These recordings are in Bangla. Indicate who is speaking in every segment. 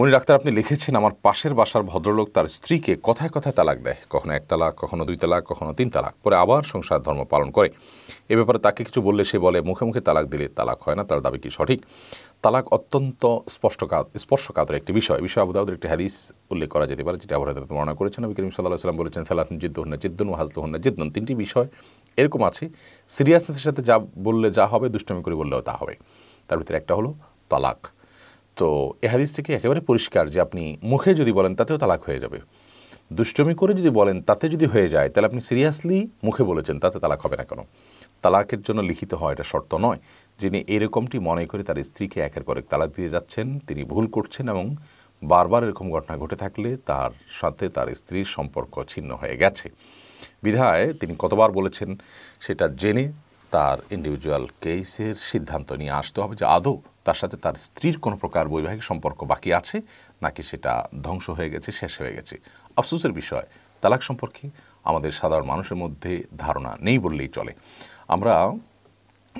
Speaker 1: মনির ডাক্তার আপনি লিখেছেন আমার পাশের বাসার ভদ্রলোক তার স্ত্রীকে কথায় কথায় তালাক দেয় কখনো এক তালাক কখনো দুই তালাক কখনো তিন তালাক পরে আবার সংসার ধর্ম পালন করে এ ব্যাপারে তাকে কিছু বললে সে বলে মুখে মুখে তালাক দিলে তালাক হয় না তার দাবি কি সঠিক তালাক অত্যন্ত স্পষ্ট স্পর্শকাতর একটি বিষয় বিষয় আবুদাউদের একটি হাদিস উল্লেখ করা যেতে পারে যেটা আবুদাউদ বর্ণনা করেছেন নবী করিম সাল্লাহ সাল্লাম বলেছেন সালাহুন জিদ্দুন জিদ্দুন হন্না জিদ্দুন তিনটি বিষয় এরকম আছে সিরিয়াসনেসের সাথে যা বললে যা হবে দুষ্টমি করে বললেও তা হবে তার ভিতরে একটা হলো তালাক তো এ হাদিস থেকে একেবারে পরিষ্কার যে আপনি মুখে যদি বলেন তাতেও তালাক হয়ে যাবে দুষ্টমি করে যদি বলেন তাতে যদি হয়ে যায় তাহলে আপনি সিরিয়াসলি মুখে বলেছেন তাতে তালাক হবে না কেন তালাকের জন্য লিখিত হয় এটা শর্ত নয় যিনি এরকমটি মনে করে তার স্ত্রীকে একের পর এক তালাক দিয়ে যাচ্ছেন তিনি ভুল করছেন এবং বারবার এরকম ঘটনা ঘটে থাকলে তার সাথে তার স্ত্রীর সম্পর্ক ছিন্ন হয়ে গেছে বিধায় তিনি কতবার বলেছেন সেটা জেনে তার ইন্ডিভিজুয়াল কেসের সিদ্ধান্ত নিয়ে আসতে হবে যে আদৌ তার সাথে তার স্ত্রীর কোনো প্রকার বৈবাহিক সম্পর্ক বাকি আছে নাকি সেটা ধ্বংস হয়ে গেছে শেষ হয়ে গেছে আফসোসের বিষয় তালাক সম্পর্কে আমাদের সাধারণ মানুষের মধ্যে ধারণা নেই বললেই চলে আমরা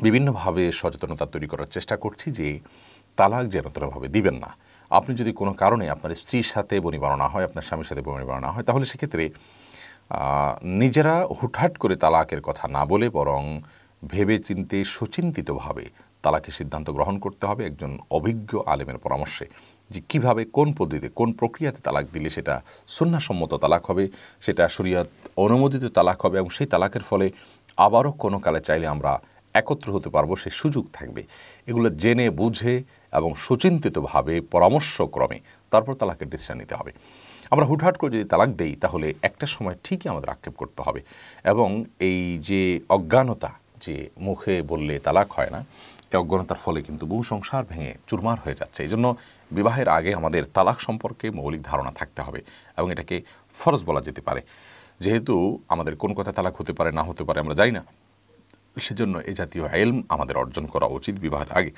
Speaker 1: বিভিন্নভাবে সচেতনতা তৈরি করার চেষ্টা করছি যে তালাক যেন তোরাভাবে দিবেন না আপনি যদি কোনো কারণে আপনার স্ত্রীর সাথে বনিবারণা হয় আপনার স্বামীর সাথে বনিবারণা হয় তাহলে সেক্ষেত্রে নিজেরা হুটহাট করে তালাকের কথা না বলে বরং ভেবে চিনতে সুচিন্তিতভাবে তালাকের সিদ্ধান্ত গ্রহণ করতে হবে একজন অভিজ্ঞ আলেমের পরামর্শে যে কীভাবে কোন পদ্ধতিতে কোন প্রক্রিয়াতে তালাক দিলে সেটা সন্ন্যাসম্মত তালাক হবে সেটা শরীয়ত অনুমোদিত তালাক হবে এবং সেই তালাকের ফলে আবারও কোনো কালে চাইলে আমরা একত্র হতে পারবো সে সুযোগ থাকবে এগুলো জেনে বুঝে এবং সুচিন্তিতভাবে পরামর্শক্রমে তারপর তালাকের ডিসিশন নিতে হবে আমরা হুটহাট করে যদি তালাক দেই তাহলে একটা সময় ঠিকই আমাদের আক্ষেপ করতে হবে এবং এই যে অজ্ঞানতা যে মুখে বললে তালাক হয় না এই অজ্ঞতার ফলে কিন্তু বহু সংসার ভেঙে চুরমার হয়ে যাচ্ছে এই জন্য বিবাহের আগে আমাদের তালাক সম্পর্কে মৌলিক ধারণা থাকতে হবে এবং এটাকে ফরজ বলা যেতে পারে যেহেতু আমাদের কোন কথা তালাক হতে পারে না হতে পারে আমরা যাই না সেজন্য এ জাতীয় আইল আমাদের অর্জন করা উচিত বিবাহের আগে